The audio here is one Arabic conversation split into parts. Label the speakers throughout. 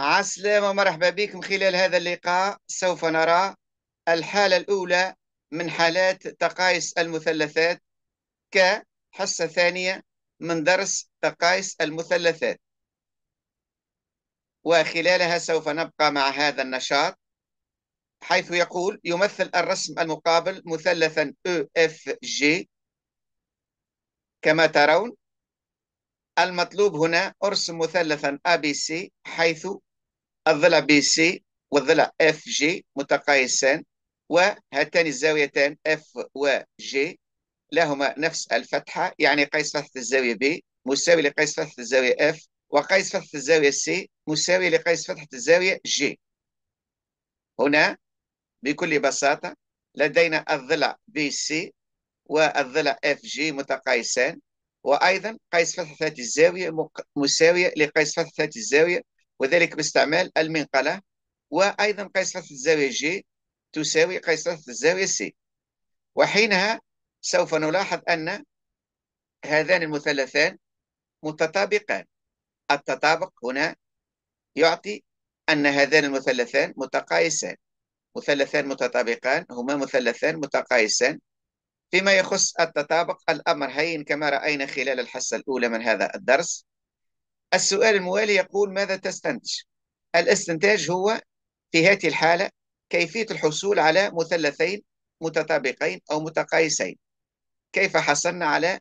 Speaker 1: عسلامة مرحبا بكم خلال هذا اللقاء سوف نرى الحالة الأولى من حالات تقايس المثلثات كحصة ثانية من درس تقايس المثلثات وخلالها سوف نبقى مع هذا النشاط حيث يقول يمثل الرسم المقابل مثلثا EFG كما ترون المطلوب هنا ارسم مثلثا ABC حيث الضلع بي سي والضلع اف جي متقايسان وهاتان الزاويتان اف وجي لهما نفس الفتحة يعني قيس فتحة الزاوية بي مساوي لقيس فتحة الزاوية اف وقيس فتحة الزاوية سي مساوي لقيس فتحة الزاوية جي هنا بكل بساطة لدينا الضلع بي سي والضلع اف جي متقايسان وأيضا قيس فتحة ذات الزاوية مساوية لقيس فتحة ذات الزاوية وذلك باستعمال المنقلة وأيضا قيصرة الزاوية جي تساوي قيصرة الزاوية سي وحينها سوف نلاحظ أن هذان المثلثان متطابقان التطابق هنا يعطي أن هذان المثلثان متقايسان مثلثان متطابقان هما مثلثان متقايسان فيما يخص التطابق الأمر هين كما رأينا خلال الحصة الأولى من هذا الدرس السؤال الموالي يقول ماذا تستنتج؟ الاستنتاج هو في هذه الحالة كيفية الحصول على مثلثين متطابقين أو متقايسين كيف حصلنا على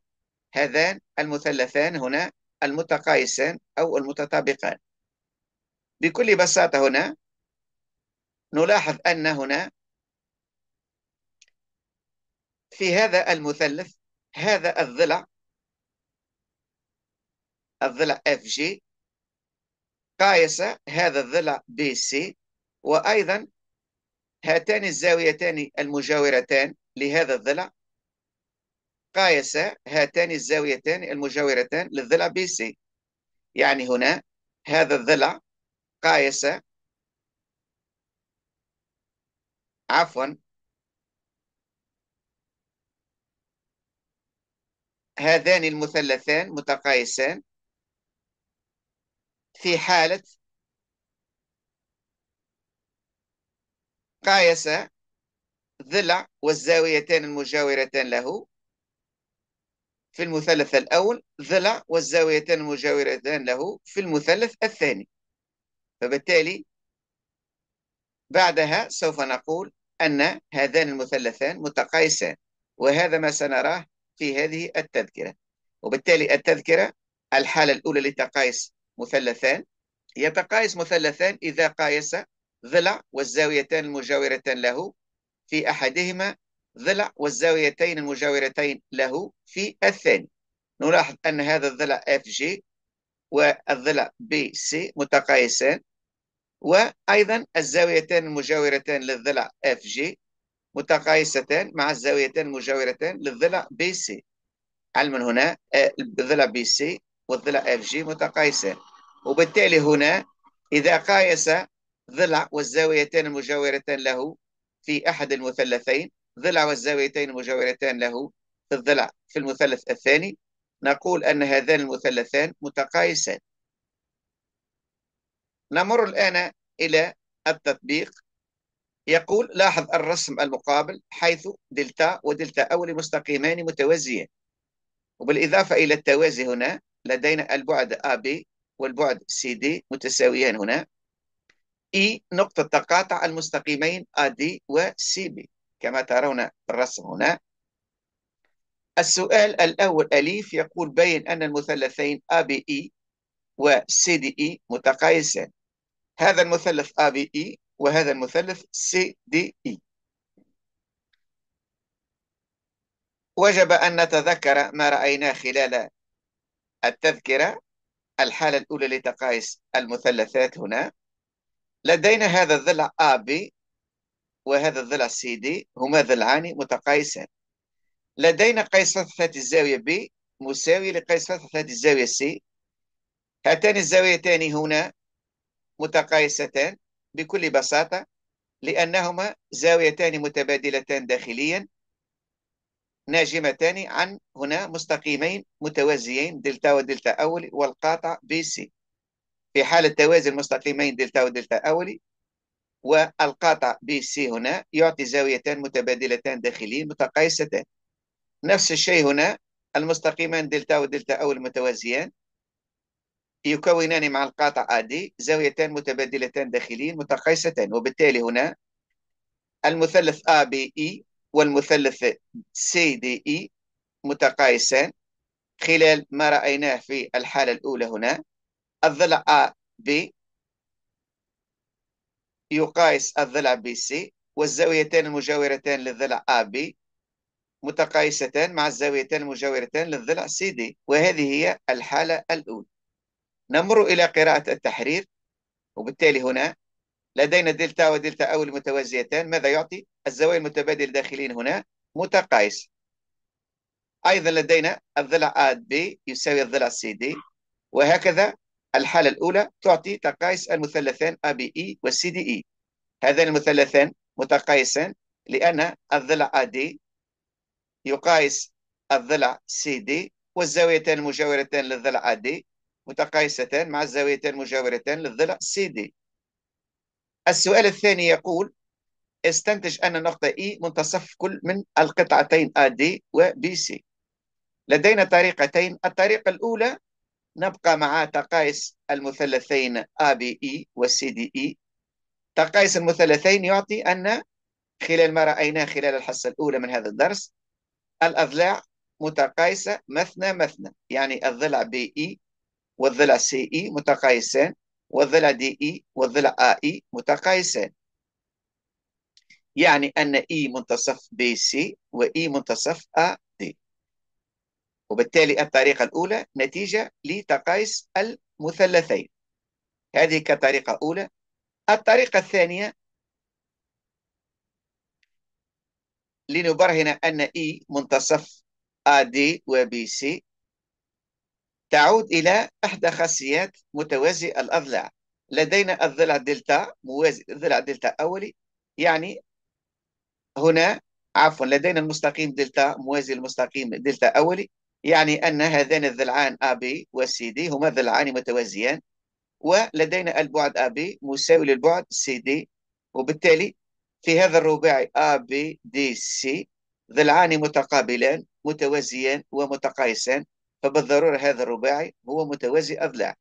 Speaker 1: هذان المثلثان هنا المتقايسان أو المتطابقان بكل بساطة هنا نلاحظ أن هنا في هذا المثلث هذا الضلع الضلع اف جي قايسة هذا الضلع بي سي وايضا هاتان الزاويتان المجاورتان لهذا الضلع قايسة هاتان الزاويتان المجاورتان للضلع بي سي يعني هنا هذا الضلع قايسة عفوا هذان المثلثان متقايسان في حالة قايس ضلع والزاويتان المجاورتان له في المثلث الأول ضلع والزاويتان المجاورتان له في المثلث الثاني فبالتالي بعدها سوف نقول أن هذان المثلثان متقايسان وهذا ما سنراه في هذه التذكرة وبالتالي التذكرة الحالة الأولى لتقايس مثلثان يتقايس مثلثان إذا قايس ضلع والزاويتان المجاورتان له في أحدهما ضلع والزاويتين المجاورتين له في الثاني نلاحظ أن هذا الضلع اف جي والضلع بي سي متقايسان وأيضا الزاويتان المجاورتان للضلع اف جي متقايستان مع الزاويتان المجاورتان للضلع بي سي علما هنا آه، الضلع بي سي والضلع اف جي متقايسان وبالتالي هنا إذا قايس ضلع والزاويتان المجاورتان له في أحد المثلثين ضلع والزاويتين المجاورتان له في الضلع في المثلث الثاني نقول أن هذان المثلثان متقايسان نمر الآن إلى التطبيق يقول لاحظ الرسم المقابل حيث دلتا ودلتا أول مستقيمان متوازيان وبالإضافة إلى التوازي هنا لدينا البعد AB والبعد سي دي متساويان هنا اي e نقطة تقاطع المستقيمين ادي وسي بي كما ترون الرسم هنا السؤال الأول أليف يقول بين أن المثلثين ابي اي وسي دي اي متقايسان هذا المثلث ابي اي e وهذا المثلث سي دي اي وجب أن نتذكر ما رأيناه خلال التذكرة الحالة الأولى لتقايس المثلثات هنا لدينا هذا الضلع AB وهذا الضلع CD هما ضلعان متقايسان لدينا قيس مثلثات الزاوية B مساوي لقيس مثلثات الزاوية C هاتان الزاويتان هنا متقايستان بكل بساطة لأنهما زاويتان متبادلتان داخليا ناجمتان عن هنا مستقيمين متوازيين دلتا ودلتا أولي والقاطع بي سي في حالة توازي المستقيمين دلتا ودلتا أولي والقاطع بي سي هنا يعطي زاويتان متبادلتان داخليين متقايستان نفس الشيء هنا المستقيمان دلتا ودلتا أول متوازيان يكونان مع القاطع أدي زاويتان متبادلتان داخليين متقايستان وبالتالي هنا المثلث ABE والمثلث سي دي إي متقايسان خلال ما رأيناه في الحالة الأولى هنا الضلع ا بي يقايس الضلع بي سي والزاويتان المجاورتان للضلع ا بي متقايستان مع الزاويتان المجاورتان للضلع سي دي وهذه هي الحالة الأولى نمر إلى قراءة التحرير وبالتالي هنا لدينا دلتا ودلتا أول متوازيتان ماذا يعطي؟ الزوايا المتبادلة الداخلين هنا متقايس أيضا لدينا الضلع آد بي يساوي الضلع سي دي وهكذا الحالة الأولى تعطي تقايس المثلثان ABE و إي e. هذان المثلثان متقايسان لأن الضلع AD يقايس الضلع CD والزاويتان المجاورتان للضلع AD متقايستان مع الزاويتان المجاورتان للضلع CD السؤال الثاني يقول استنتج أن النقطة E منتصف كل من القطعتين AD و BC لدينا طريقتين الطريقة الأولى نبقى مع تقايس المثلثين ABE و CDE تقايس المثلثين يعطي أن خلال ما رأيناه خلال الحصة الأولى من هذا الدرس الأضلاع متقايسة مثنى مثنى يعني الضلع BE والضلع CE متقايسان والضلع دي إي والضلع آ إي متقايسان يعني أن إي منتصف بي سي وإي منتصف آ دي وبالتالي الطريقة الأولى نتيجة لتقايس المثلثين هذه كطريقة أولى الطريقة الثانية لنبرهن أن إي منتصف آ دي وبي سي تعود إلى إحدى خاصيات متوازي الأضلاع لدينا الضلع دلتا موازي الضلع دلتا أولي يعني هنا عفوا لدينا المستقيم دلتا موازي المستقيم دلتا أولي يعني أن هذان الضلعان AB و CD هما ضلعان متوازيان ولدينا البعد AB مساوي للبعد CD وبالتالي في هذا الرباعي ABDC ضلعان متقابلان متوازيان ومتقايسان فبالضرورة هذا الرباعي هو متوازي أضلاع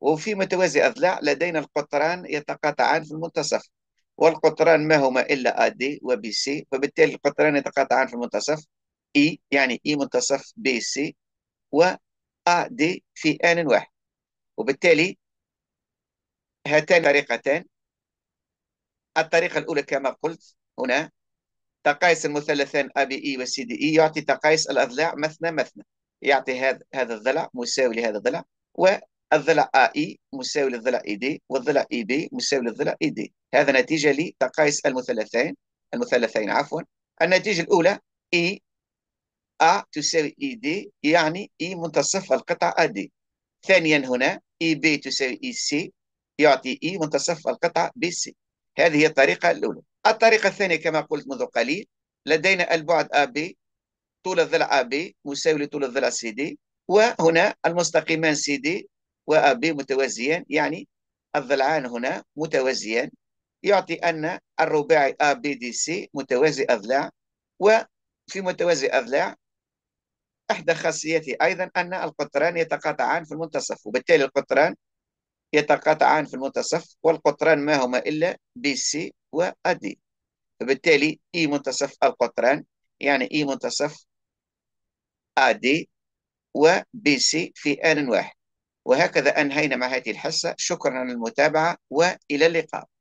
Speaker 1: وفي متوازي أضلاع لدينا القطران يتقاطعان في المنتصف والقطران ما هما إلا AD و BC فبالتالي القطران يتقاطعان في المنتصف E يعني E منتصف BC و AD في آن واحد وبالتالي هاتان طريقتان الطريقة الأولى كما قلت هنا تقايس المثلثان ABE و CDE يعطي تقايس الأضلاع مثنى مثنى يعطي هذا هذا الضلع مساوي لهذا الضلع والضلع اي e مساوي للضلع اي e دي والضلع اي e بي مساوي للضلع اي دي هذا نتيجه لتقايس المثلثين المثلثين عفوا النتيجه الاولى اي A تساوي اي دي يعني اي منتصف القطعة دي ثانيا هنا اي بي تساوي اي سي يعطي اي منتصف القطعة بي سي هذه هي الطريقة الأولى الطريقة الثانية كما قلت منذ قليل لدينا البعد AB طول الضلع AB مساوي لطول الضلع CD وهنا المستقيمان CD وAB متوازيان يعني الضلعان هنا متوازيان يعطي أن الرباعي ABDC متوازي أضلاع وفي متوازي أضلاع إحدى خاصيته أيضا أن القطران يتقاطعان في المنتصف وبالتالي القطران يتقاطعان في المنتصف والقطران ما هما إلا بي سي وأدي فبالتالي إي منتصف القطران يعني إي منتصف AD وBC في آن واحد وهكذا أنهينا مع هذه الحصة شكرا للمتابعة وإلى اللقاء